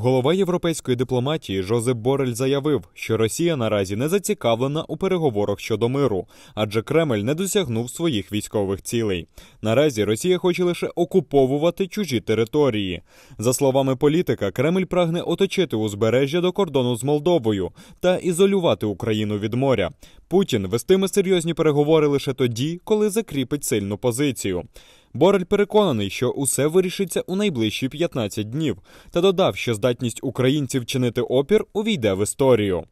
Голова європейської дипломатії Жозеп Борель заявив, що Росія наразі не зацікавлена у переговорах щодо миру, адже Кремль не досягнув своїх військових цілей. Наразі Росія хоче лише окуповувати чужі території. За словами політика, Кремль прагне оточити узбережжя до кордону з Молдовою та ізолювати Україну від моря. Путін вестиме серйозні переговори лише тоді, коли закріпить сильну позицію. Борель переконаний, що усе вирішиться у найближчі 15 днів, та додав, що здатність українців чинити опір увійде в історію.